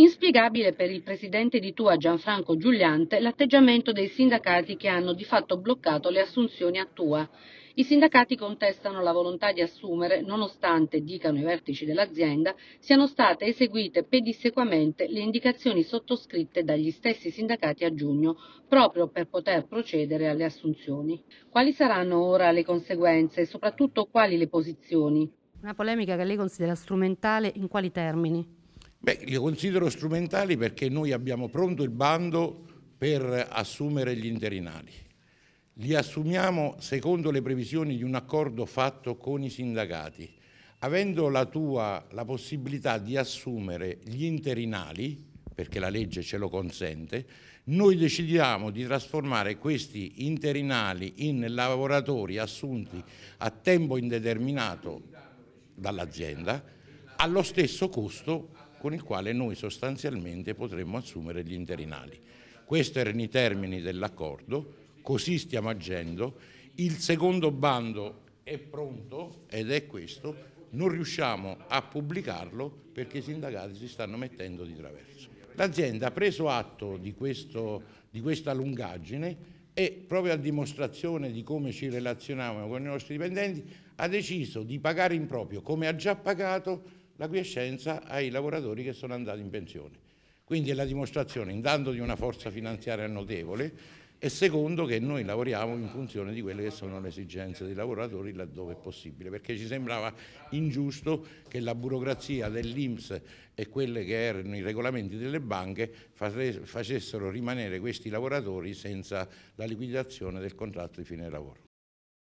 Inspiegabile per il presidente di Tua Gianfranco Giuliante l'atteggiamento dei sindacati che hanno di fatto bloccato le assunzioni a Tua. I sindacati contestano la volontà di assumere, nonostante, dicano i vertici dell'azienda, siano state eseguite pedissequamente le indicazioni sottoscritte dagli stessi sindacati a giugno, proprio per poter procedere alle assunzioni. Quali saranno ora le conseguenze e soprattutto quali le posizioni? Una polemica che lei considera strumentale in quali termini? Beh, li considero strumentali perché noi abbiamo pronto il bando per assumere gli interinali. Li assumiamo secondo le previsioni di un accordo fatto con i sindacati. Avendo la tua la possibilità di assumere gli interinali, perché la legge ce lo consente, noi decidiamo di trasformare questi interinali in lavoratori assunti a tempo indeterminato dall'azienda allo stesso costo con il quale noi sostanzialmente potremmo assumere gli interinali. Questi erano i termini dell'accordo, così stiamo agendo. Il secondo bando è pronto ed è questo, non riusciamo a pubblicarlo perché i sindacati si stanno mettendo di traverso. L'azienda ha preso atto di, questo, di questa lungaggine e proprio a dimostrazione di come ci relazionavamo con i nostri dipendenti ha deciso di pagare in proprio, come ha già pagato, la quiescenza ai lavoratori che sono andati in pensione. Quindi è la dimostrazione intanto di una forza finanziaria notevole e secondo che noi lavoriamo in funzione di quelle che sono le esigenze dei lavoratori laddove è possibile, perché ci sembrava ingiusto che la burocrazia dell'Inps e quelli che erano i regolamenti delle banche facessero rimanere questi lavoratori senza la liquidazione del contratto di fine lavoro.